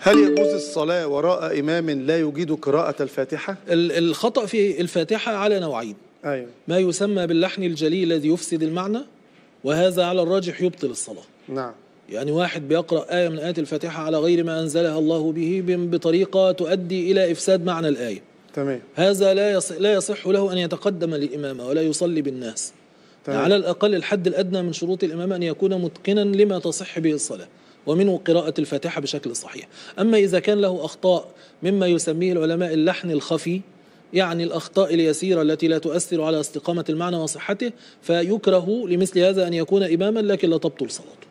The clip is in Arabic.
هل يجوز الصلاة وراء إمام لا يجيد قراءة الفاتحة؟ الخطأ في الفاتحة على نوعين أيوة. ما يسمى باللحن الجليل الذي يفسد المعنى وهذا على الراجح يبطل الصلاة نعم يعني واحد بيقرأ آية من آيات الفاتحة على غير ما أنزلها الله به بطريقة تؤدي إلى إفساد معنى الآية تمام هذا لا يصح, لا يصح له أن يتقدم للإمامة ولا يصلي بالناس تمام. على الأقل الحد الأدنى من شروط الإمامة أن يكون متقنا لما تصح به الصلاة ومنه قراءة الفاتحة بشكل صحيح أما إذا كان له أخطاء مما يسميه العلماء اللحن الخفي يعني الأخطاء اليسيرة التي لا تؤثر على استقامة المعنى وصحته فيكره لمثل هذا أن يكون إماما لكن لا تبطل صلاته